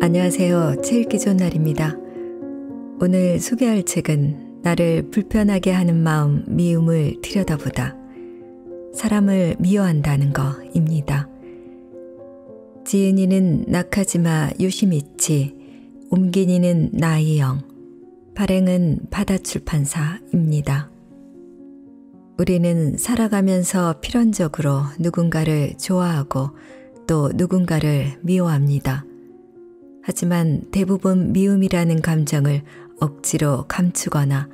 안녕하세요. 책 읽기 좋은 날입니다. 오늘 소개할 책은 나를 불편하게 하는 마음 미움을 들여다보다 사람을 미워한다는 거입니다. 지은이는 나카지마 요시미치 옮기니는 나이영, 발행은 바다출판사입니다. 우리는 살아가면서 필연적으로 누군가를 좋아하고 또 누군가를 미워합니다. 하지만 대부분 미움이라는 감정을 억지로 감추거나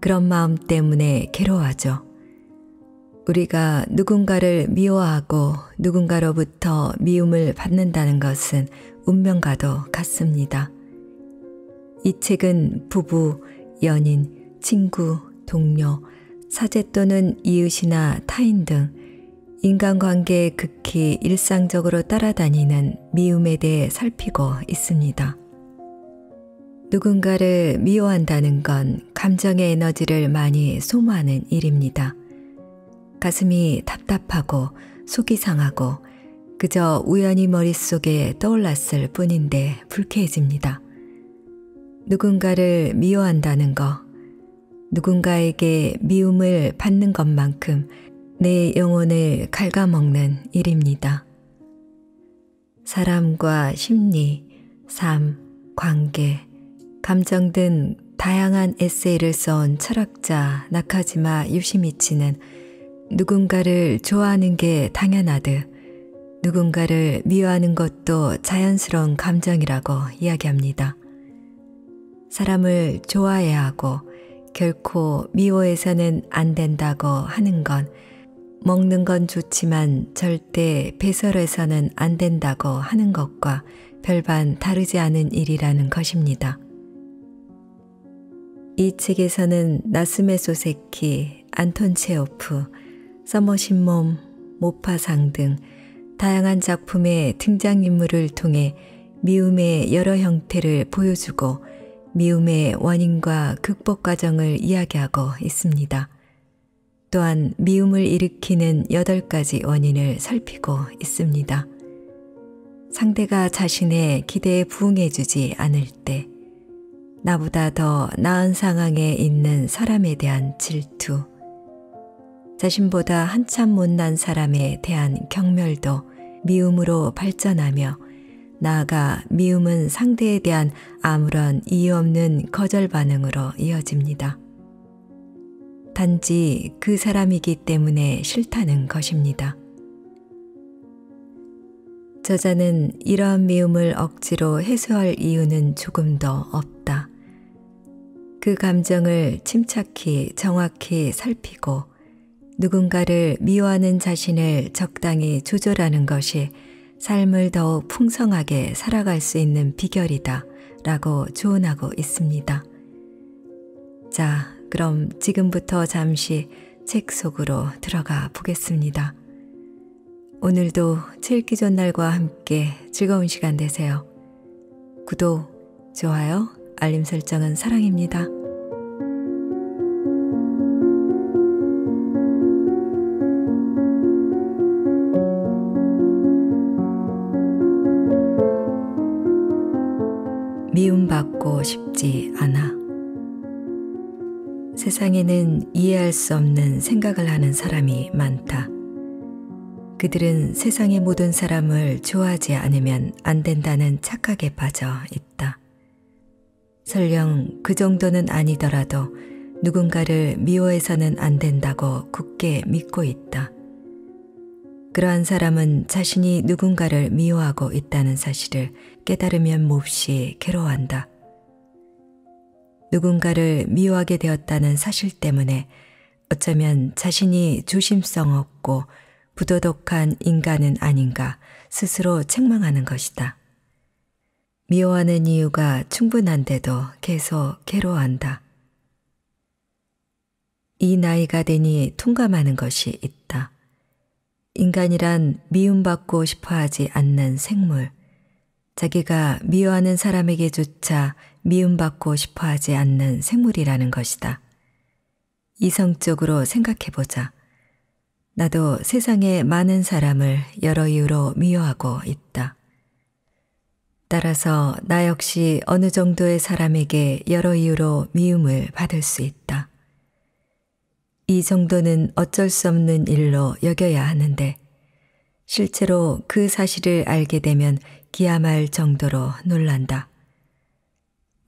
그런 마음 때문에 괴로워하죠. 우리가 누군가를 미워하고 누군가로부터 미움을 받는다는 것은 운명과도 같습니다. 이 책은 부부, 연인, 친구, 동료, 사제 또는 이웃이나 타인 등 인간관계에 극히 일상적으로 따라다니는 미움에 대해 살피고 있습니다. 누군가를 미워한다는 건 감정의 에너지를 많이 소모하는 일입니다. 가슴이 답답하고 속이 상하고 그저 우연히 머릿속에 떠올랐을 뿐인데 불쾌해집니다. 누군가를 미워한다는 것, 누군가에게 미움을 받는 것만큼 내 영혼을 갉아먹는 일입니다. 사람과 심리, 삶, 관계, 감정 등 다양한 에세이를 써온 철학자 나카지마 유시미치는 누군가를 좋아하는 게 당연하듯 누군가를 미워하는 것도 자연스러운 감정이라고 이야기합니다. 사람을 좋아해야 하고 결코 미워해서는 안 된다고 하는 건 먹는 건 좋지만 절대 배설해서는 안 된다고 하는 것과 별반 다르지 않은 일이라는 것입니다. 이 책에서는 나스메 소세키, 안톤 체오프, 서머신몸, 모파상 등 다양한 작품의 등장인물을 통해 미움의 여러 형태를 보여주고 미움의 원인과 극복 과정을 이야기하고 있습니다. 또한 미움을 일으키는 8가지 원인을 살피고 있습니다. 상대가 자신의 기대에 부응해주지 않을 때, 나보다 더 나은 상황에 있는 사람에 대한 질투, 자신보다 한참 못난 사람에 대한 경멸도 미움으로 발전하며 나아가 미움은 상대에 대한 아무런 이유 없는 거절 반응으로 이어집니다. 단지 그 사람이기 때문에 싫다는 것입니다. 저자는 이런 미움을 억지로 해소할 이유는 조금도 없다. 그 감정을 침착히 정확히 살피고 누군가를 미워하는 자신을 적당히 조절하는 것이 삶을 더욱 풍성하게 살아갈 수 있는 비결이다 라고 조언하고 있습니다. 자, 그럼 지금부터 잠시 책 속으로 들어가 보겠습니다. 오늘도 칠기 전날과 함께 즐거운 시간 되세요. 구독, 좋아요, 알림 설정은 사랑입니다. 미움받고 싶지 않아. 세상에는 이해할 수 없는 생각을 하는 사람이 많다. 그들은 세상의 모든 사람을 좋아하지 않으면 안 된다는 착각에 빠져 있다. 설령 그 정도는 아니더라도 누군가를 미워해서는 안 된다고 굳게 믿고 있다. 그러한 사람은 자신이 누군가를 미워하고 있다는 사실을 깨달으면 몹시 괴로워한다. 누군가를 미워하게 되었다는 사실 때문에 어쩌면 자신이 조심성 없고 부도덕한 인간은 아닌가 스스로 책망하는 것이다. 미워하는 이유가 충분한데도 계속 괴로워한다. 이 나이가 되니 통감하는 것이 있다. 인간이란 미움받고 싶어 하지 않는 생물, 자기가 미워하는 사람에게조차 미움받고 싶어 하지 않는 생물이라는 것이다. 이성적으로 생각해보자. 나도 세상에 많은 사람을 여러 이유로 미워하고 있다. 따라서 나 역시 어느 정도의 사람에게 여러 이유로 미움을 받을 수 있다. 이 정도는 어쩔 수 없는 일로 여겨야 하는데 실제로 그 사실을 알게 되면 기암할 정도로 놀란다.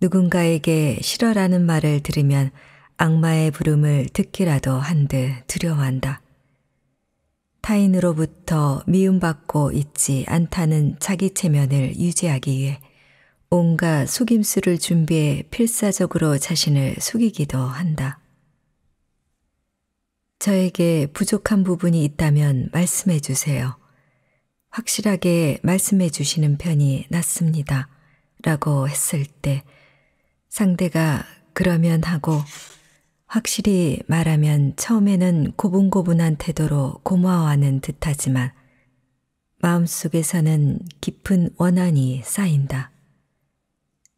누군가에게 싫어라는 말을 들으면 악마의 부름을 듣기라도 한 듯 두려워한다. 타인으로부터 미움받고 있지 않다는 자기 체면을 유지하기 위해 온갖 속임수를 준비해 필사적으로 자신을 속이기도 한다. 저에게 부족한 부분이 있다면 말씀해 주세요. 확실하게 말씀해 주시는 편이 낫습니다. 라고 했을 때 상대가 그러면 하고 확실히 말하면 처음에는 고분고분한 태도로 고마워하는 듯하지만 마음속에서는 깊은 원한이 쌓인다.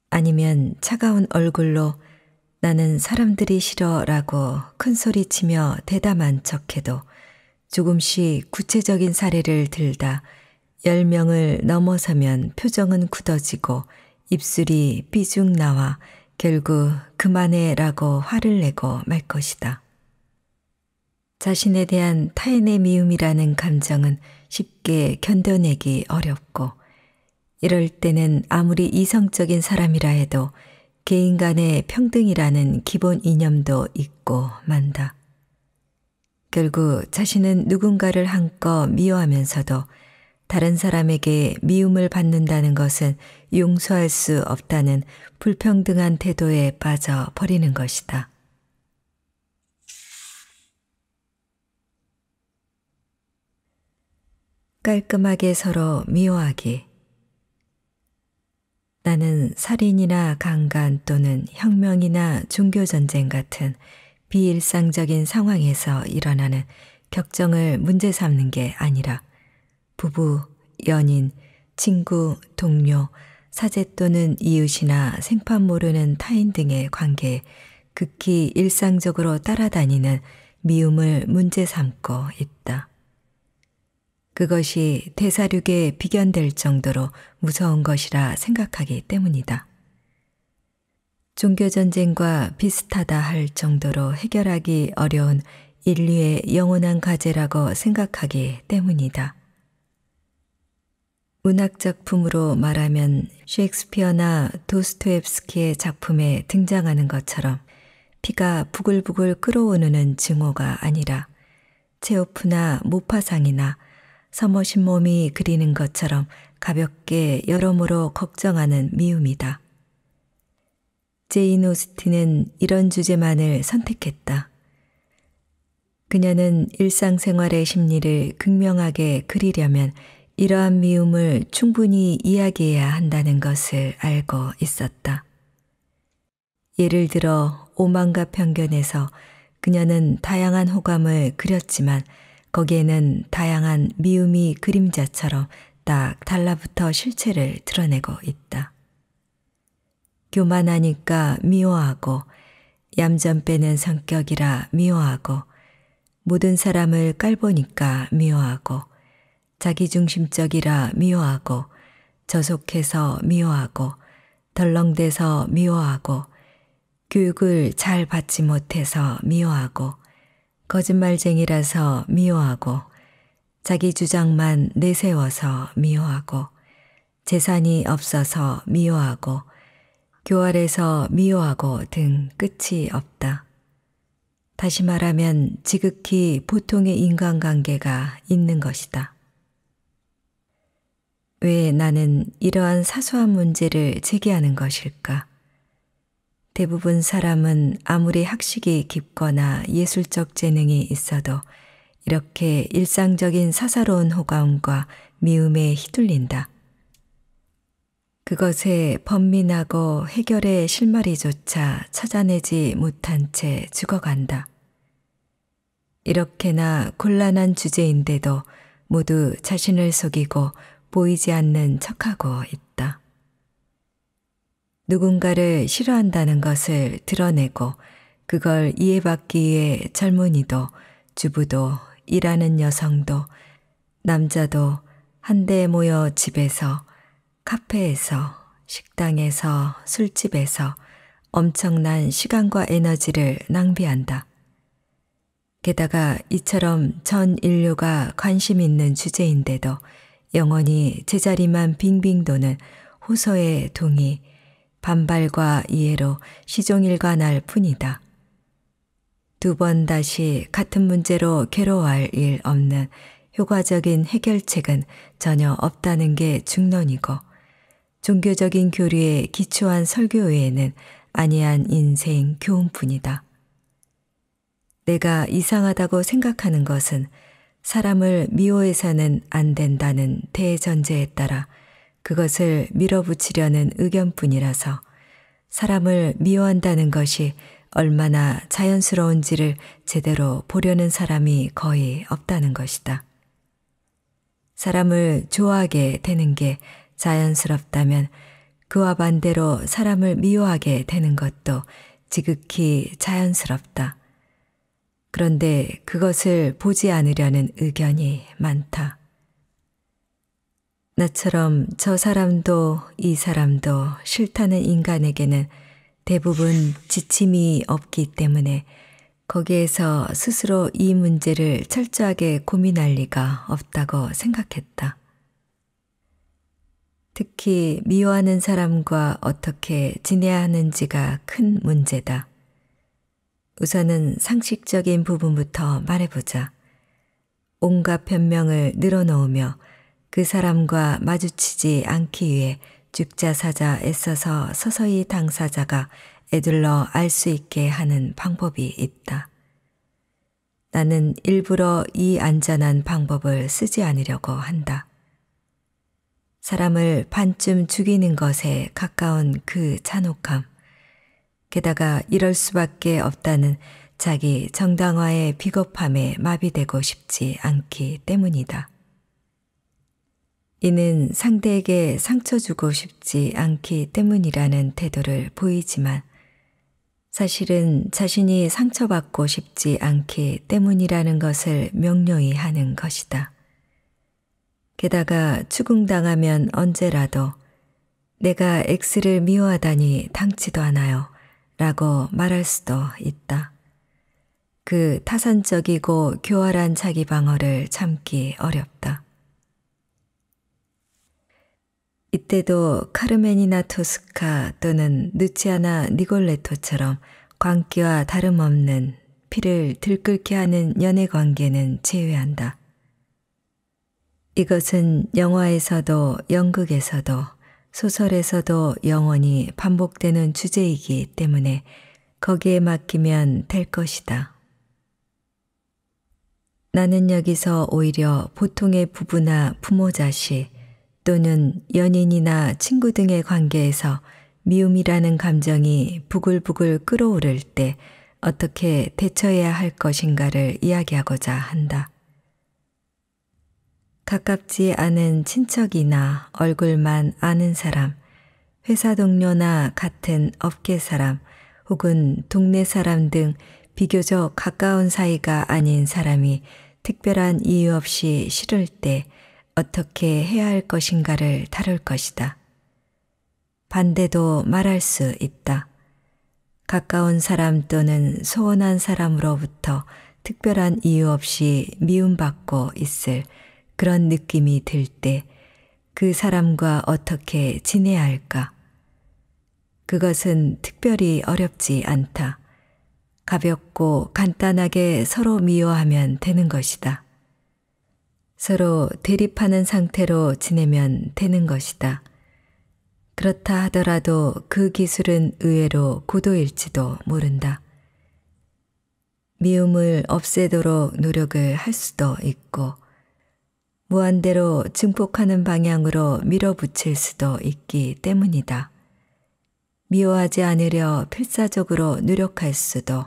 아니면 차가운 얼굴로 나는 사람들이 싫어라고 큰 소리치며 대담한 척해도 조금씩 구체적인 사례를 들다 10명을 넘어서면 표정은 굳어지고 입술이 삐죽 나와 결국 그만해라고 화를 내고 말 것이다. 자신에 대한 타인의 미움이라는 감정은 쉽게 견뎌내기 어렵고 이럴 때는 아무리 이성적인 사람이라 해도 개인 간의 평등이라는 기본 이념도 잊고 만다. 결국 자신은 누군가를 한껏 미워하면서도 다른 사람에게 미움을 받는다는 것은 용서할 수 없다는 불평등한 태도에 빠져 버리는 것이다. 깔끔하게 서로 미워하기 나는 살인이나 강간 또는 혁명이나 종교전쟁 같은 비일상적인 상황에서 일어나는 격정을 문제 삼는 게 아니라 부부, 연인, 친구, 동료, 사제 또는 이웃이나 생판 모르는 타인 등의 관계에 극히 일상적으로 따라다니는 미움을 문제 삼고 있다. 그것이 대사륙에 비견될 정도로 무서운 것이라 생각하기 때문이다. 종교전쟁과 비슷하다 할 정도로 해결하기 어려운 인류의 영원한 과제라고 생각하기 때문이다. 문학작품으로 말하면 셰익스피어나 도스토옙스키의 작품에 등장하는 것처럼 피가 부글부글 끓어오르는 증오가 아니라 체오프나 모파상이나 서머신 몸이 그리는 것처럼 가볍게 여러모로 걱정하는 미움이다. 제인 오스틴은 이런 주제만을 선택했다. 그녀는 일상생활의 심리를 극명하게 그리려면 이러한 미움을 충분히 이야기해야 한다는 것을 알고 있었다. 예를 들어 오만과 편견에서 그녀는 다양한 호감을 그렸지만 거기에는 다양한 미움이 그림자처럼 딱 달라붙어 실체를 드러내고 있다. 교만하니까 미워하고 얌전 빼는 성격이라 미워하고 모든 사람을 깔보니까 미워하고 자기중심적이라 미워하고 저속해서 미워하고 덜렁대서 미워하고 교육을 잘 받지 못해서 미워하고 거짓말쟁이라서 미워하고 자기 주장만 내세워서 미워하고 재산이 없어서 미워하고 교활해서 미워하고 등 끝이 없다. 다시 말하면 지극히 보통의 인간관계가 있는 것이다. 왜 나는 이러한 사소한 문제를 제기하는 것일까? 대부분 사람은 아무리 학식이 깊거나 예술적 재능이 있어도 이렇게 일상적인 사사로운 호감과 미움에 휘둘린다. 그것에 번민하고 해결의 실마리조차 찾아내지 못한 채 죽어간다. 이렇게나 곤란한 주제인데도 모두 자신을 속이고 보이지 않는 척하고 있다. 누군가를 싫어한다는 것을 드러내고 그걸 이해받기 에 젊은이도 주부도 일하는 여성도 남자도 한데 모여 집에서 카페에서 식당에서 술집에서 엄청난 시간과 에너지를 낭비한다. 게다가 이처럼 전 인류가 관심 있는 주제인데도 영원히 제자리만 빙빙 도는 호소의 동이 반발과 이해로 시종일관 할 뿐이다. 두 번 다시 같은 문제로 괴로워할 일 없는 효과적인 해결책은 전혀 없다는 게 중론이고 종교적인 교리에 기초한 설교 외에는 아니한 인생 교훈뿐이다. 내가 이상하다고 생각하는 것은 사람을 미워해서는 안 된다는 대전제에 따라 그것을 밀어붙이려는 의견뿐이라서 사람을 미워한다는 것이 얼마나 자연스러운지를 제대로 보려는 사람이 거의 없다는 것이다. 사람을 좋아하게 되는 게 자연스럽다면 그와 반대로 사람을 미워하게 되는 것도 지극히 자연스럽다. 그런데 그것을 보지 않으려는 의견이 많다. 나처럼 저 사람도 이 사람도 싫다는 인간에게는 대부분 지침이 없기 때문에 거기에서 스스로 이 문제를 철저하게 고민할 리가 없다고 생각했다. 특히 미워하는 사람과 어떻게 지내야 하는지가 큰 문제다. 우선은 상식적인 부분부터 말해보자. 온갖 변명을 늘어놓으며 그 사람과 마주치지 않기 위해 죽자사자 애써서 서서히 당사자가 애둘러 알 수 있게 하는 방법이 있다. 나는 일부러 이 안전한 방법을 쓰지 않으려고 한다. 사람을 반쯤 죽이는 것에 가까운 그 잔혹함. 게다가 이럴 수밖에 없다는 자기 정당화의 비겁함에 마비되고 싶지 않기 때문이다. 이는 상대에게 상처 주고 싶지 않기 때문이라는 태도를 보이지만 사실은 자신이 상처받고 싶지 않기 때문이라는 것을 명료히 하는 것이다. 게다가 추궁당하면 언제라도 내가 X를 미워하다니 당치도 않아요 라고 말할 수도 있다. 그 타산적이고 교활한 자기 방어를 참기 어렵다. 이때도 카르멘이나 토스카 또는 누치아나 니골레토처럼 광기와 다름없는 피를 들끓게 하는 연애 관계는 제외한다. 이것은 영화에서도 연극에서도 소설에서도 영원히 반복되는 주제이기 때문에 거기에 맡기면 될 것이다. 나는 여기서 오히려 보통의 부부나 부모 자식, 또는 연인이나 친구 등의 관계에서 미움이라는 감정이 부글부글 끓어오를 때 어떻게 대처해야 할 것인가를 이야기하고자 한다. 가깝지 않은 친척이나 얼굴만 아는 사람, 회사 동료나 같은 업계 사람, 혹은 동네 사람 등 비교적 가까운 사이가 아닌 사람이 특별한 이유 없이 싫을 때 어떻게 해야 할 것인가를 다룰 것이다. 반대도 말할 수 있다. 가까운 사람 또는 소원한 사람으로부터 특별한 이유 없이 미움받고 있을 그런 느낌이 들 때 그 사람과 어떻게 지내야 할까? 그것은 특별히 어렵지 않다. 가볍고 간단하게 서로 미워하면 되는 것이다. 서로 대립하는 상태로 지내면 되는 것이다. 그렇다 하더라도 그 기술은 의외로 고도일지도 모른다. 미움을 없애도록 노력을 할 수도 있고, 무한대로 증폭하는 방향으로 밀어붙일 수도 있기 때문이다. 미워하지 않으려 필사적으로 노력할 수도,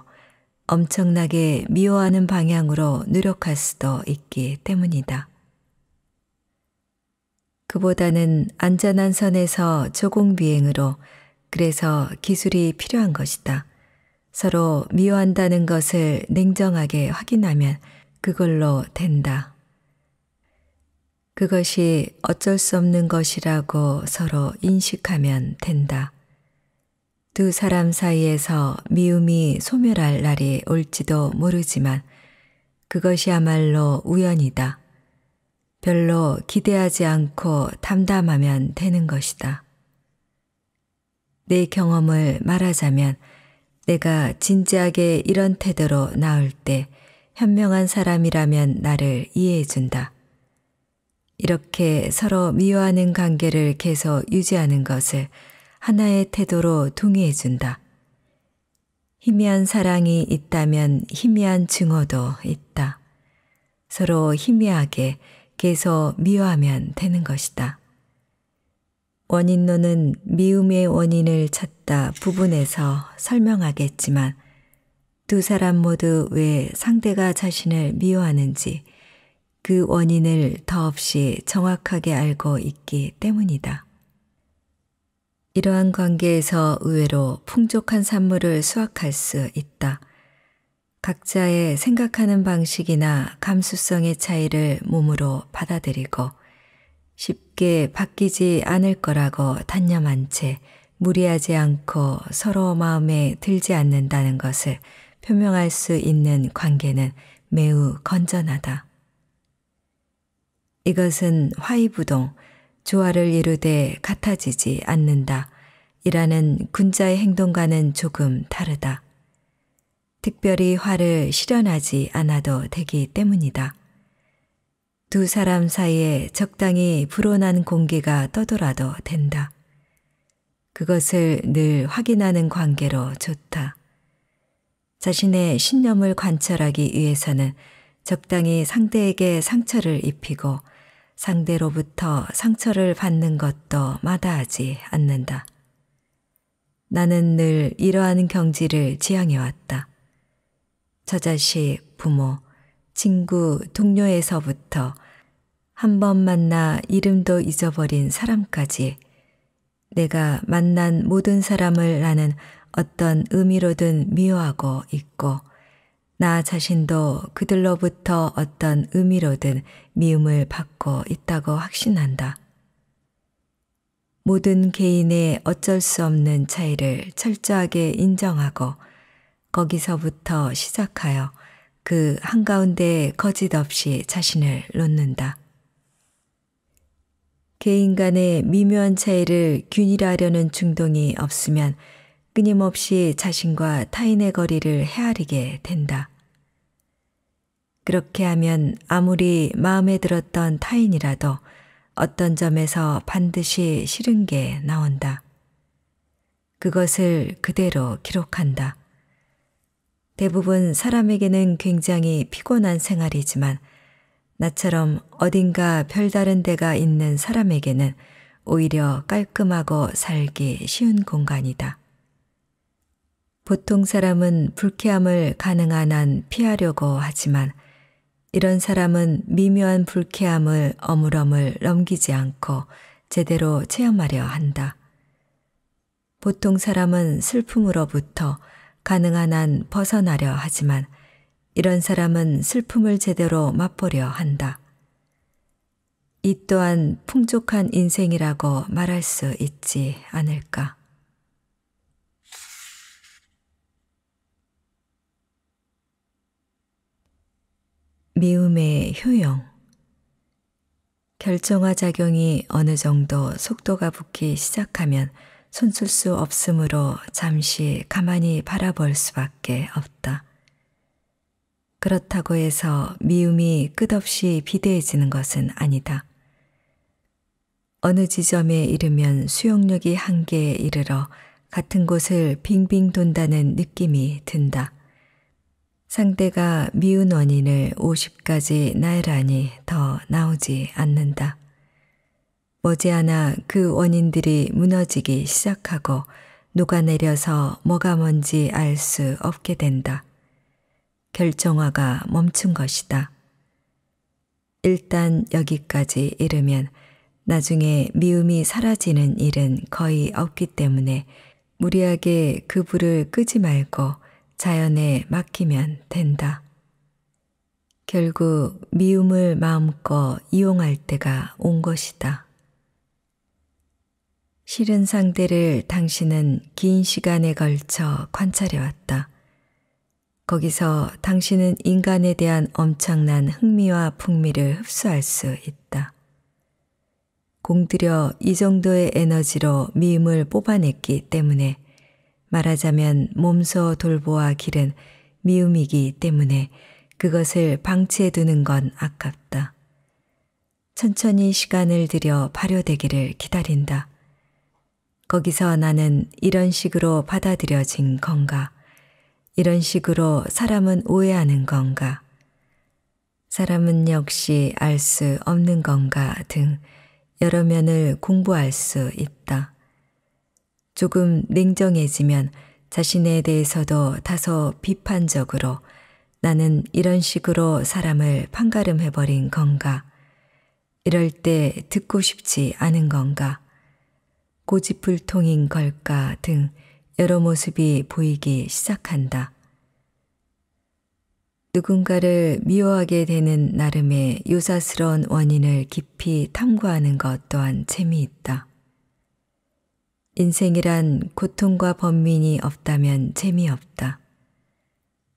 엄청나게 미워하는 방향으로 노력할 수도 있기 때문이다. 그보다는 안전한 선에서 조공 비행으로 그래서 기술이 필요한 것이다. 서로 미워한다는 것을 냉정하게 확인하면 그걸로 된다. 그것이 어쩔 수 없는 것이라고 서로 인식하면 된다. 두 사람 사이에서 미움이 소멸할 날이 올지도 모르지만 그것이야말로 우연이다. 별로 기대하지 않고 담담하면 되는 것이다. 내 경험을 말하자면 내가 진지하게 이런 태도로 나올 때 현명한 사람이라면 나를 이해해준다. 이렇게 서로 미워하는 관계를 계속 유지하는 것을 하나의 태도로 동의해준다. 희미한 사랑이 있다면 희미한 증오도 있다. 서로 희미하게 계속 미워하면 되는 것이다. 원인론은 미움의 원인을 찾다 부분에서 설명하겠지만 두 사람 모두 왜 상대가 자신을 미워하는지 그 원인을 더없이 정확하게 알고 있기 때문이다. 이러한 관계에서 의외로 풍족한 산물을 수확할 수 있다. 각자의 생각하는 방식이나 감수성의 차이를 몸으로 받아들이고 쉽게 바뀌지 않을 거라고 단념한 채 무리하지 않고 서로 마음에 들지 않는다는 것을 표명할 수 있는 관계는 매우 건전하다. 이것은 화이부동, 조화를 이루되 같아지지 않는다. 이라는 군자의 행동과는 조금 다르다. 특별히 화를 실현하지 않아도 되기 때문이다. 두 사람 사이에 적당히 불온한 공기가 떠돌아도 된다. 그것을 늘 확인하는 관계로 좋다. 자신의 신념을 관철하기 위해서는 적당히 상대에게 상처를 입히고 상대로부터 상처를 받는 것도 마다하지 않는다. 나는 늘 이러한 경지를 지향해왔다. 저 자식, 부모, 친구, 동료에서부터 한 번 만나 이름도 잊어버린 사람까지 내가 만난 모든 사람을 나는 어떤 의미로든 미워하고 있고 나 자신도 그들로부터 어떤 의미로든 미움을 받고 있다고 확신한다. 모든 개인의 어쩔 수 없는 차이를 철저하게 인정하고 거기서부터 시작하여 그 한가운데 거짓 없이 자신을 놓는다. 개인 간의 미묘한 차이를 균일하려는 충동이 없으면 끊임없이 자신과 타인의 거리를 헤아리게 된다. 그렇게 하면 아무리 마음에 들었던 타인이라도 어떤 점에서 반드시 싫은 게 나온다. 그것을 그대로 기록한다. 대부분 사람에게는 굉장히 피곤한 생활이지만 나처럼 어딘가 별다른 데가 있는 사람에게는 오히려 깔끔하고 살기 쉬운 공간이다. 보통 사람은 불쾌함을 가능한 한 피하려고 하지만 이런 사람은 미묘한 불쾌함을 어물어물 넘기지 않고 제대로 체험하려 한다. 보통 사람은 슬픔으로부터 가능한 한 벗어나려 하지만 이런 사람은 슬픔을 제대로 맛보려 한다. 이 또한 풍족한 인생이라고 말할 수 있지 않을까. 미움의 효용 결정화 작용이 어느 정도 속도가 붙기 시작하면 손쓸 수 없으므로 잠시 가만히 바라볼 수밖에 없다. 그렇다고 해서 미움이 끝없이 비대해지는 것은 아니다. 어느 지점에 이르면 수용력이 한계에 이르러 같은 곳을 빙빙 돈다는 느낌이 든다. 상대가 미운 원인을 50까지 나열하니 더 나오지 않는다. 머지않아 그 원인들이 무너지기 시작하고 녹아내려서 뭐가 뭔지 알 수 없게 된다. 결정화가 멈춘 것이다. 일단 여기까지 이르면 나중에 미움이 사라지는 일은 거의 없기 때문에 무리하게 그 불을 끄지 말고 자연에 맡기면 된다. 결국 미움을 마음껏 이용할 때가 온 것이다. 싫은 상대를 당신은 긴 시간에 걸쳐 관찰해왔다. 거기서 당신은 인간에 대한 엄청난 흥미와 풍미를 흡수할 수 있다. 공들여 이 정도의 에너지로 미움을 뽑아냈기 때문에 말하자면 몸소 돌보아 기른 미움이기 때문에 그것을 방치해 두는 건 아깝다. 천천히 시간을 들여 발효되기를 기다린다. 거기서 나는 이런 식으로 받아들여진 건가? 이런 식으로 사람은 오해하는 건가? 사람은 역시 알 수 없는 건가 등 여러 면을 공부할 수 있다. 조금 냉정해지면 자신에 대해서도 다소 비판적으로 나는 이런 식으로 사람을 판가름해버린 건가? 이럴 때 듣고 싶지 않은 건가? 고집불통인 걸까? 등 여러 모습이 보이기 시작한다. 누군가를 미워하게 되는 나름의 요사스러운 원인을 깊이 탐구하는 것 또한 재미있다. 인생이란 고통과 번민이 없다면 재미없다.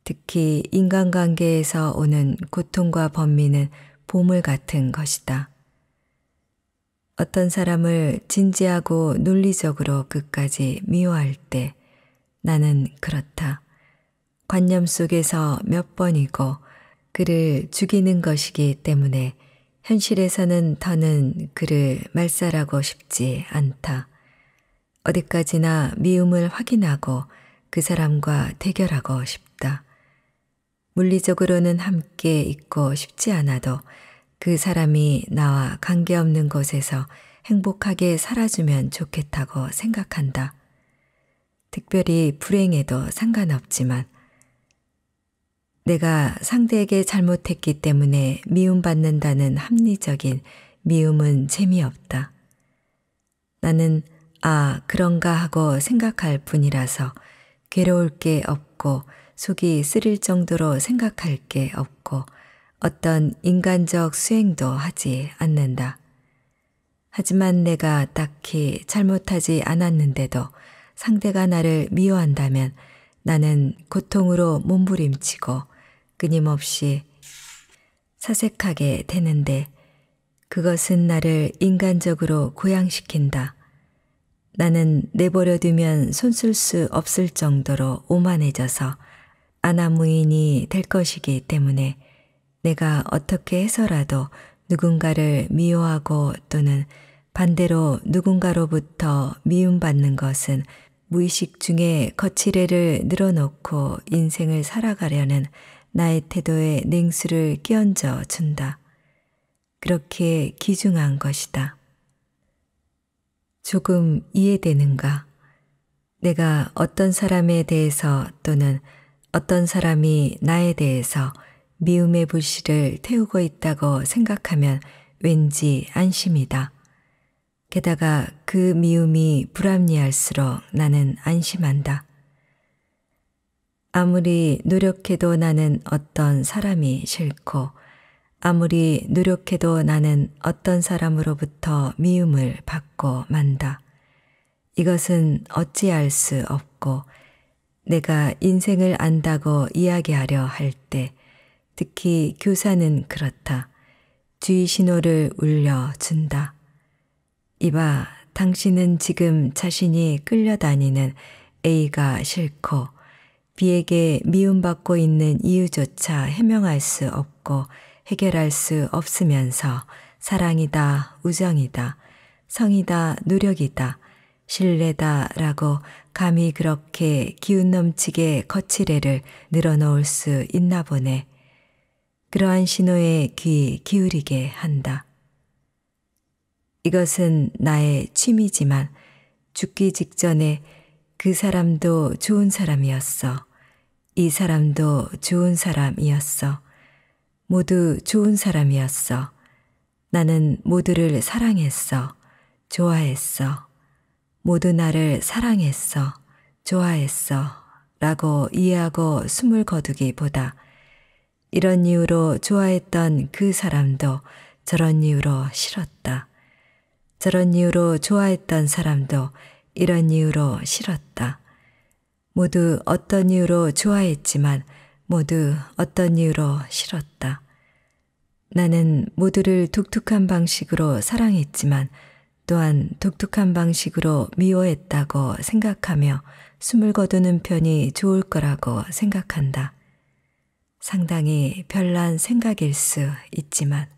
특히 인간관계에서 오는 고통과 번민은 보물 같은 것이다. 어떤 사람을 진지하고 논리적으로 끝까지 미워할 때 나는 그렇다. 관념 속에서 몇 번이고 그를 죽이는 것이기 때문에 현실에서는 더는 그를 말살하고 싶지 않다. 어디까지나 미움을 확인하고 그 사람과 대결하고 싶다. 물리적으로는 함께 있고 싶지 않아도 그 사람이 나와 관계없는 곳에서 행복하게 살아주면 좋겠다고 생각한다. 특별히 불행에도 상관없지만 내가 상대에게 잘못했기 때문에 미움받는다는 합리적인 미움은 재미없다. 나는 아, 그런가 하고 생각할 뿐이라서 괴로울 게 없고 속이 쓰릴 정도로 생각할 게 없고 어떤 인간적 수행도 하지 않는다. 하지만 내가 딱히 잘못하지 않았는데도 상대가 나를 미워한다면 나는 고통으로 몸부림치고 끊임없이 사색하게 되는데 그것은 나를 인간적으로 고양시킨다. 나는 내버려두면 손쓸 수 없을 정도로 오만해져서 아나무인이 될 것이기 때문에 내가 어떻게 해서라도 누군가를 미워하고 또는 반대로 누군가로부터 미움받는 것은 무의식 중에 거칠애를 늘어놓고 인생을 살아가려는 나의 태도에 냉수를 끼얹어 준다. 그렇게 기중한 것이다. 조금 이해되는가? 내가 어떤 사람에 대해서 또는 어떤 사람이 나에 대해서 미움의 불씨를 태우고 있다고 생각하면 왠지 안심이다. 게다가 그 미움이 불합리할수록 나는 안심한다. 아무리 노력해도 나는 어떤 사람이 싫고 아무리 노력해도 나는 어떤 사람으로부터 미움을 받고 만다. 이것은 어찌할 수 없고 내가 인생을 안다고 이야기하려 할 때 특히 교사는 그렇다. 주의 신호를 울려준다. 이봐, 당신은 지금 자신이 끌려다니는 A가 싫고 B에게 미움받고 있는 이유조차 해명할 수 없고 해결할 수 없으면서 사랑이다, 우정이다, 성이다, 노력이다, 신뢰다 라고 감히 그렇게 기운 넘치게 거칠애를 늘어놓을 수 있나 보네. 그러한 신호에 귀 기울이게 한다. 이것은 나의 취미지만 죽기 직전에 그 사람도 좋은 사람이었어. 이 사람도 좋은 사람이었어. 모두 좋은 사람이었어. 나는 모두를 사랑했어. 좋아했어. 모두 나를 사랑했어. 좋아했어. 라고 이해하고 숨을 거두기보다 이런 이유로 좋아했던 그 사람도 저런 이유로 싫었다. 저런 이유로 좋아했던 사람도 이런 이유로 싫었다. 모두 어떤 이유로 좋아했지만 모두 어떤 이유로 싫었다. 나는 모두를 독특한 방식으로 사랑했지만 또한 독특한 방식으로 미워했다고 생각하며 숨을 거두는 편이 좋을 거라고 생각한다. 상당히 별난 생각일 수 있지만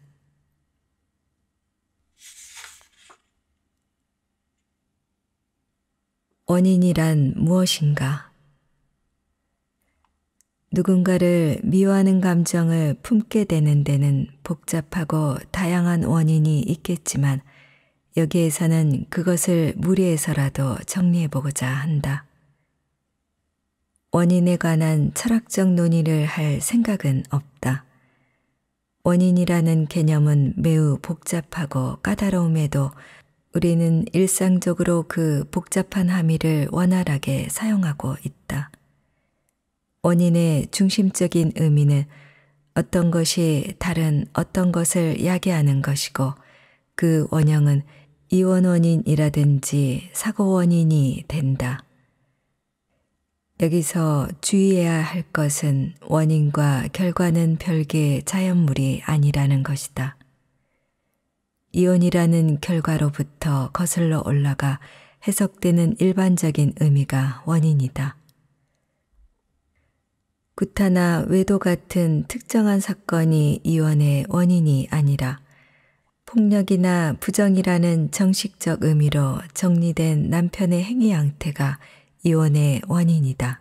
원인이란 무엇인가? 누군가를 미워하는 감정을 품게 되는 데는 복잡하고 다양한 원인이 있겠지만 여기에서는 그것을 무리해서라도 정리해보고자 한다. 원인에 관한 철학적 논의를 할 생각은 없다. 원인이라는 개념은 매우 복잡하고 까다로움에도 우리는 일상적으로 그 복잡한 함의를 원활하게 사용하고 있다. 원인의 중심적인 의미는 어떤 것이 다른 어떤 것을 야기하는 것이고 그 원형은 이원 원인이라든지 사고 원인이 된다. 여기서 주의해야 할 것은 원인과 결과는 별개의 자연물이 아니라는 것이다. 이원이라는 결과로부터 거슬러 올라가 해석되는 일반적인 의미가 원인이다. 구타나 외도 같은 특정한 사건이 이혼의 원인이 아니라 폭력이나 부정이라는 정식적 의미로 정리된 남편의 행위 양태가 이혼의 원인이다.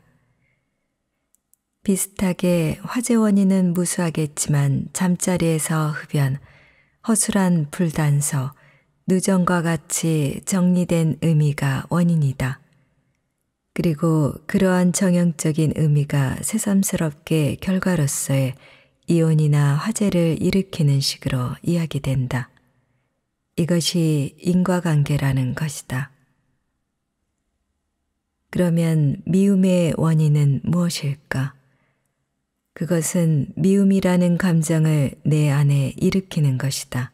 비슷하게 화재 원인은 무수하겠지만 잠자리에서 흡연, 허술한 불단서, 누정과 같이 정리된 의미가 원인이다. 그리고 그러한 정형적인 의미가 새삼스럽게 결과로서의 이혼이나 화제를 일으키는 식으로 이야기된다. 이것이 인과관계라는 것이다. 그러면 미움의 원인은 무엇일까? 그것은 미움이라는 감정을 내 안에 일으키는 것이다.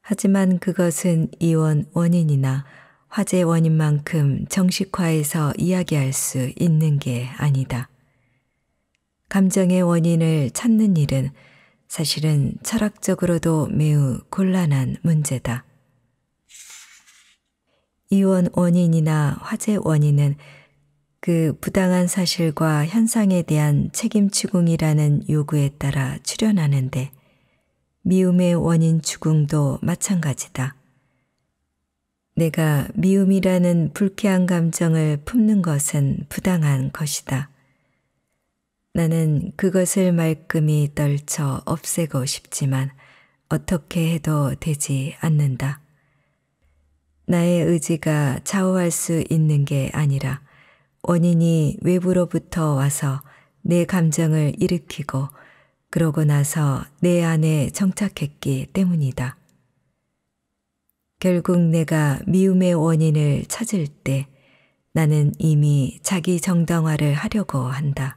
하지만 그것은 이원 원인이나 화재의 원인만큼 정식화해서 이야기할 수 있는 게 아니다. 감정의 원인을 찾는 일은 사실은 철학적으로도 매우 곤란한 문제다. 이원 원인이나 화재 원인은 그 부당한 사실과 현상에 대한 책임 추궁이라는 요구에 따라 출현하는데 미움의 원인 추궁도 마찬가지다. 내가 미움이라는 불쾌한 감정을 품는 것은 부당한 것이다. 나는 그것을 말끔히 떨쳐 없애고 싶지만 어떻게 해도 되지 않는다. 나의 의지가 좌우할 수 있는 게 아니라 원인이 외부로부터 와서 내 감정을 일으키고 그러고 나서 내 안에 정착했기 때문이다. 결국 내가 미움의 원인을 찾을 때 나는 이미 자기 정당화를 하려고 한다.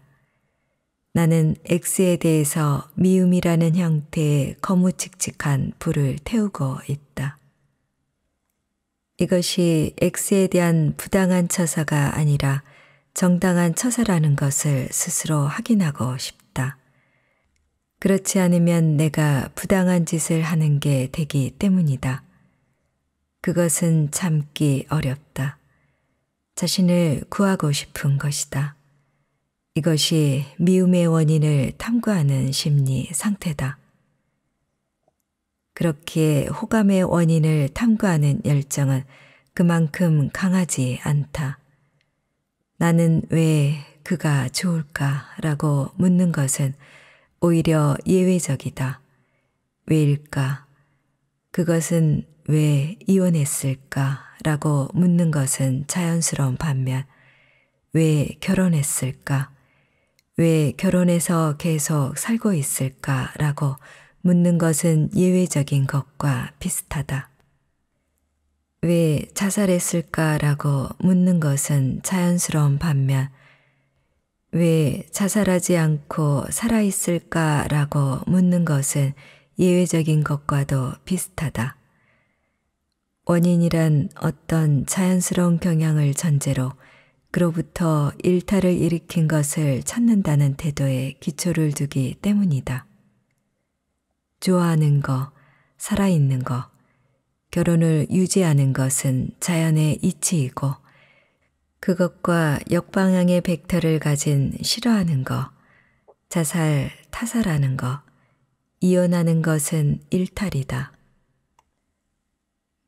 나는 X에 대해서 미움이라는 형태의 거무칙칙한 불을 태우고 있다. 이것이 X에 대한 부당한 처사가 아니라 정당한 처사라는 것을 스스로 확인하고 싶다. 그렇지 않으면 내가 부당한 짓을 하는 게 되기 때문이다. 그것은 참기 어렵다. 자신을 구하고 싶은 것이다. 이것이 미움의 원인을 탐구하는 심리 상태다. 그렇기 호감의 원인을 탐구하는 열정은 그만큼 강하지 않다. 나는 왜 그가 좋을까라고 묻는 것은 오히려 예외적이다. 왜일까? 그것은 왜 이혼했을까라고 묻는 것은 자연스러운 반면 왜 결혼했을까? 왜 결혼해서 계속 살고 있을까라고 묻는 것은 예외적인 것과 비슷하다. 왜 자살했을까라고 묻는 것은 자연스러운 반면 왜 자살하지 않고 살아있을까라고 묻는 것은 예외적인 것과도 비슷하다. 원인이란 어떤 자연스러운 경향을 전제로 그로부터 일탈을 일으킨 것을 찾는다는 태도에 기초를 두기 때문이다. 좋아하는 거, 살아있는 거, 결혼을 유지하는 것은 자연의 이치이고 그것과 역방향의 벡터를 가진 싫어하는 거, 자살, 타살하는 거, 이혼하는 것은 일탈이다.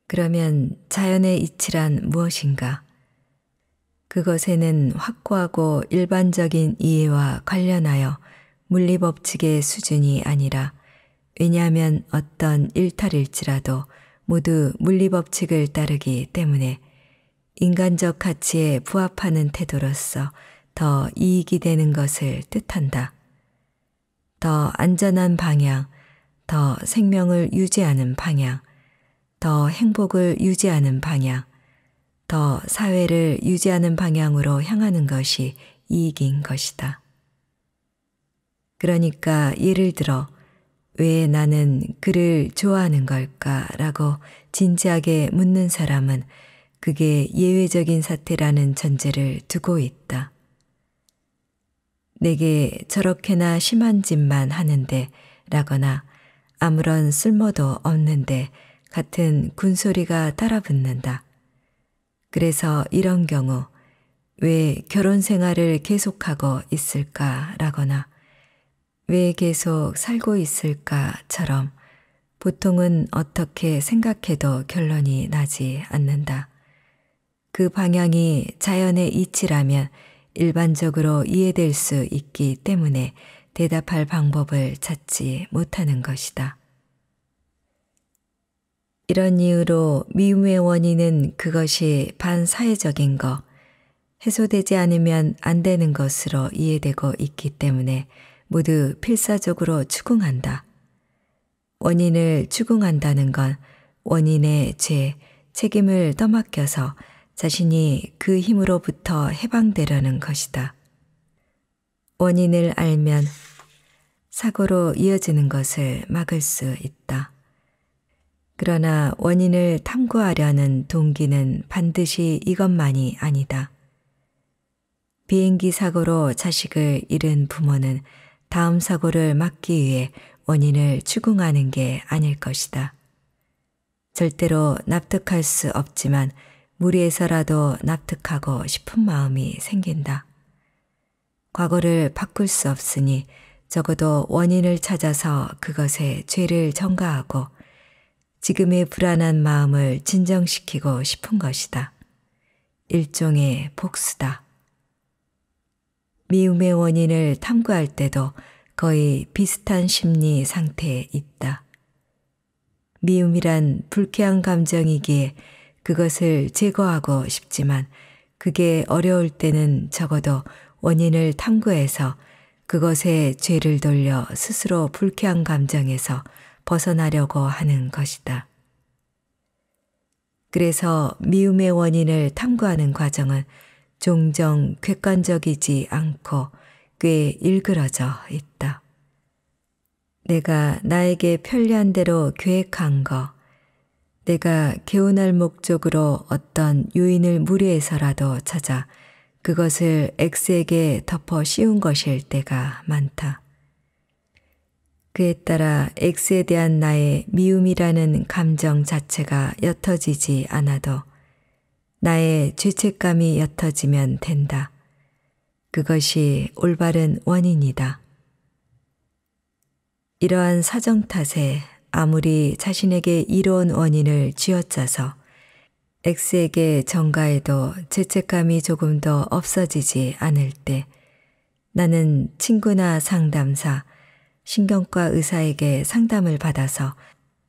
그러면 자연의 이치란 무엇인가? 그것에는 확고하고 일반적인 이해와 관련하여 물리법칙의 수준이 아니라 왜냐하면 어떤 일탈일지라도 모두 물리법칙을 따르기 때문에 인간적 가치에 부합하는 태도로서 더 이익이 되는 것을 뜻한다. 더 안전한 방향, 더 생명을 유지하는 방향, 더 행복을 유지하는 방향, 더 사회를 유지하는 방향으로 향하는 것이 이익인 것이다. 그러니까 예를 들어, 왜 나는 그를 좋아하는 걸까? 라고 진지하게 묻는 사람은 그게 예외적인 사태라는 전제를 두고 있다. 내게 저렇게나 심한 짓만 하는데 라거나 아무런 쓸모도 없는데 같은 군소리가 따라 붙는다. 그래서 이런 경우 왜 결혼 생활을 계속하고 있을까라거나 왜 계속 살고 있을까처럼 보통은 어떻게 생각해도 결론이 나지 않는다. 그 방향이 자연의 이치라면 일반적으로 이해될 수 있기 때문에 대답할 방법을 찾지 못하는 것이다. 이런 이유로 미움의 원인은 그것이 반사회적인 것, 해소되지 않으면 안 되는 것으로 이해되고 있기 때문에 모두 필사적으로 추궁한다. 원인을 추궁한다는 건 원인의 죄, 책임을 떠맡겨서 자신이 그 힘으로부터 해방되려는 것이다. 원인을 알면 사고로 이어지는 것을 막을 수 있다. 그러나 원인을 탐구하려는 동기는 반드시 이것만이 아니다. 비행기 사고로 자식을 잃은 부모는 다음 사고를 막기 위해 원인을 추궁하는 게 아닐 것이다. 절대로 납득할 수 없지만 무리해서라도 납득하고 싶은 마음이 생긴다. 과거를 바꿀 수 없으니 적어도 원인을 찾아서 그것에 죄를 전가하고 지금의 불안한 마음을 진정시키고 싶은 것이다. 일종의 복수다. 미움의 원인을 탐구할 때도 거의 비슷한 심리 상태에 있다. 미움이란 불쾌한 감정이기에 그것을 제거하고 싶지만 그게 어려울 때는 적어도 원인을 탐구해서 그것에 죄를 돌려 스스로 불쾌한 감정에서 벗어나려고 하는 것이다. 그래서 미움의 원인을 탐구하는 과정은 종종 객관적이지 않고 꽤 일그러져 있다. 내가 나에게 편리한 대로 계획한 거, 내가 개운할 목적으로 어떤 요인을 무리해서라도 찾아 그것을 X에게 덮어 씌운 것일 때가 많다. 그에 따라 X에 대한 나의 미움이라는 감정 자체가 옅어지지 않아도 나의 죄책감이 옅어지면 된다. 그것이 올바른 원인이다. 이러한 사정 탓에 아무리 자신에게 이로운 원인을 쥐어짜서 X에게 전가해도 죄책감이 조금 더 없어지지 않을 때 나는 친구나 상담사, 신경과 의사에게 상담을 받아서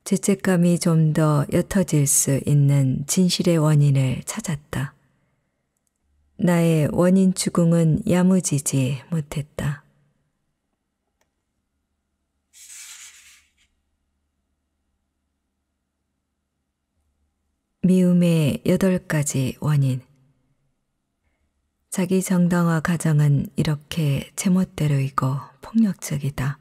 죄책감이 좀 더 옅어질 수 있는 진실의 원인을 찾았다. 나의 원인 추궁은 야무지지 못했다. 미움의 여덟 가지 원인 자기 정당화 가정은 이렇게 제멋대로이고 폭력적이다.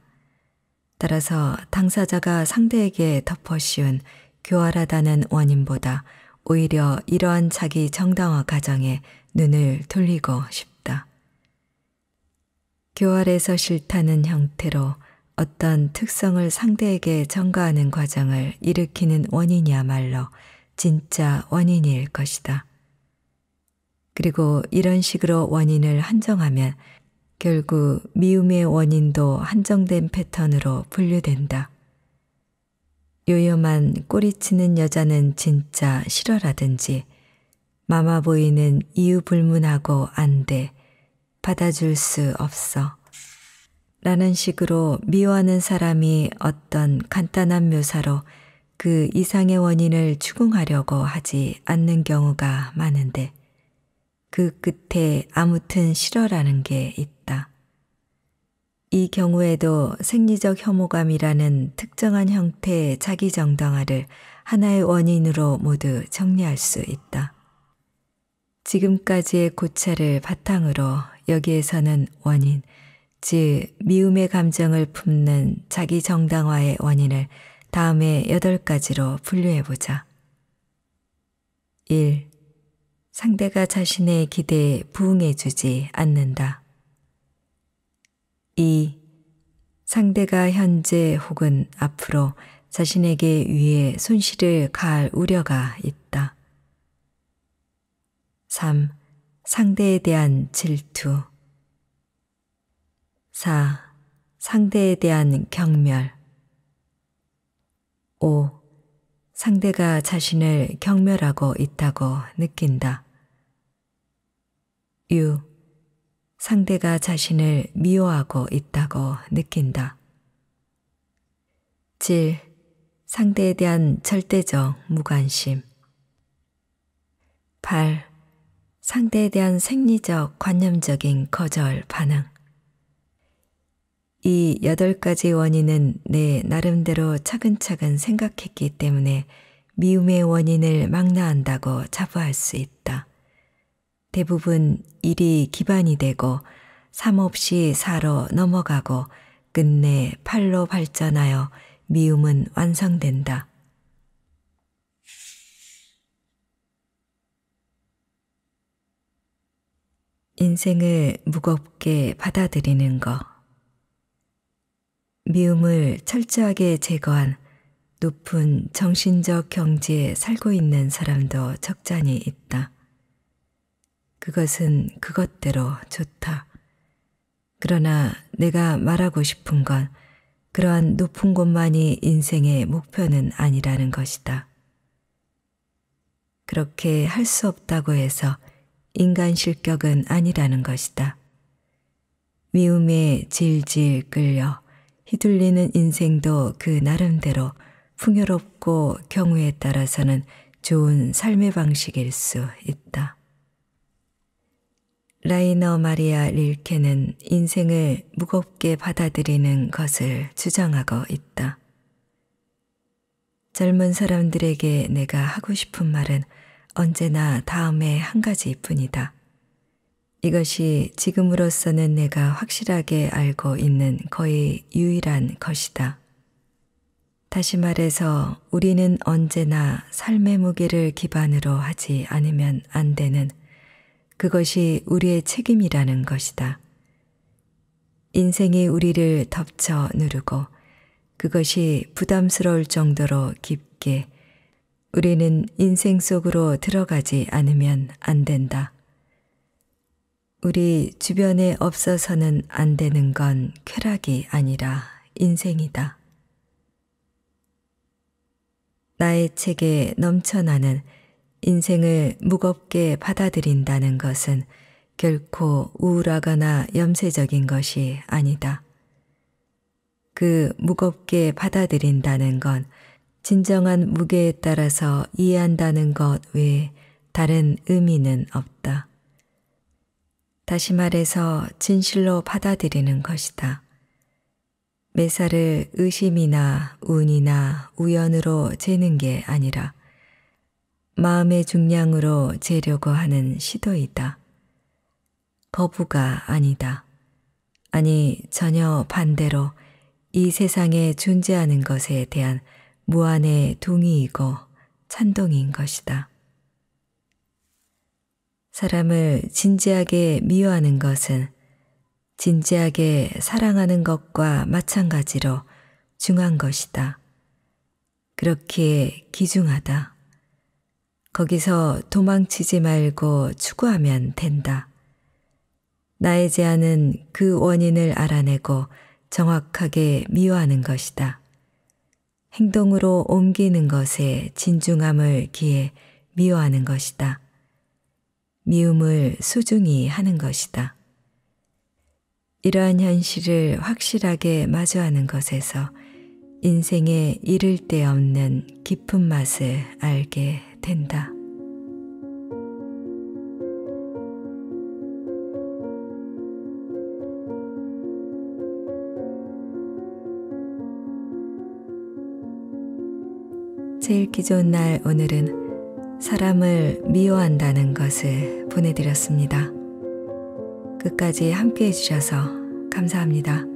따라서 당사자가 상대에게 덮어씌운 교활하다는 원인보다 오히려 이러한 자기 정당화 과정에 눈을 돌리고 싶다. 교활해서 싫다는 형태로 어떤 특성을 상대에게 전가하는 과정을 일으키는 원인이야말로 진짜 원인일 것이다. 그리고 이런 식으로 원인을 한정하면 결국 미움의 원인도 한정된 패턴으로 분류된다. 요염한 꼬리치는 여자는 진짜 싫어라든지 마마보이는 이유불문하고 안 돼, 받아줄 수 없어. 라는 식으로 미워하는 사람이 어떤 간단한 묘사로 그 이상의 원인을 추궁하려고 하지 않는 경우가 많은데 그 끝에 아무튼 싫어라는 게 있다. 이 경우에도 생리적 혐오감이라는 특정한 형태의 자기 정당화를 하나의 원인으로 모두 정리할 수 있다. 지금까지의 고찰을 바탕으로 여기에서는 원인, 즉 미움의 감정을 품는 자기 정당화의 원인을 다음에 여덟 가지로 분류해보자. 1. 상대가 자신의 기대에 부응해주지 않는다. 2. 상대가 현재 혹은 앞으로 자신에게 위해 손실을 가할 우려가 있다. 3. 상대에 대한 질투 4. 상대에 대한 경멸 5. 상대가 자신을 경멸하고 있다고 느낀다. 6. 상대가 자신을 미워하고 있다고 느낀다. 질, 상대에 대한 절대적 무관심. 8. 상대에 대한 생리적 관념적인 거절 반응. 이 여덟 가지 원인은 내 나름대로 차근차근 생각했기 때문에 미움의 원인을 망라한다고 자부할 수 있다. 대부분 일이 기반이 되고 삶 없이 사로 넘어가고 끝내 팔로 발전하여 미움은 완성된다. 인생을 무겁게 받아들이는 것. 미움을 철저하게 제거한 높은 정신적 경지에 살고 있는 사람도 적잖이 있다. 그것은 그것대로 좋다. 그러나 내가 말하고 싶은 건 그러한 높은 곳만이 인생의 목표는 아니라는 것이다. 그렇게 할 수 없다고 해서 인간 실격은 아니라는 것이다. 미움에 질질 끌려 휘둘리는 인생도 그 나름대로 풍요롭고 경우에 따라서는 좋은 삶의 방식일 수 있다. 라이너 마리아 릴케는 인생을 무겁게 받아들이는 것을 주장하고 있다. 젊은 사람들에게 내가 하고 싶은 말은 언제나 다음에 한 가지 뿐이다. 이것이 지금으로서는 내가 확실하게 알고 있는 거의 유일한 것이다. 다시 말해서 우리는 언제나 삶의 무게를 기반으로 하지 않으면 안 되는 그것이 우리의 책임이라는 것이다. 인생이 우리를 덮쳐 누르고 그것이 부담스러울 정도로 깊게 우리는 인생 속으로 들어가지 않으면 안 된다. 우리 주변에 없어서는 안 되는 건 쾌락이 아니라 인생이다. 나의 책에 넘쳐나는 인생을 무겁게 받아들인다는 것은 결코 우울하거나 염세적인 것이 아니다. 그 무겁게 받아들인다는 건 진정한 무게에 따라서 이해한다는 것 외에 다른 의미는 없다. 다시 말해서 진실로 받아들이는 것이다. 매사를 의심이나 운이나 우연으로 재는 게 아니라 마음의 중량으로 재려고 하는 시도이다. 거부가 아니다. 아니 전혀 반대로 이 세상에 존재하는 것에 대한 무한의 동의이고 찬동인 것이다. 사람을 진지하게 미워하는 것은 진지하게 사랑하는 것과 마찬가지로 중한 것이다. 그렇기 기중하다. 거기서 도망치지 말고 추구하면 된다. 나의 제안은 그 원인을 알아내고 정확하게 미워하는 것이다. 행동으로 옮기는 것에 진중함을 기해 미워하는 것이다. 미움을 소중히 하는 것이다. 이러한 현실을 확실하게 마주하는 것에서 인생에 이를 데 없는 깊은 맛을 알게 된다. 제일 기존 날 오늘은 사람을 미워한다는 것을 보내드렸습니다. 끝까지 함께 해주셔서 감사합니다.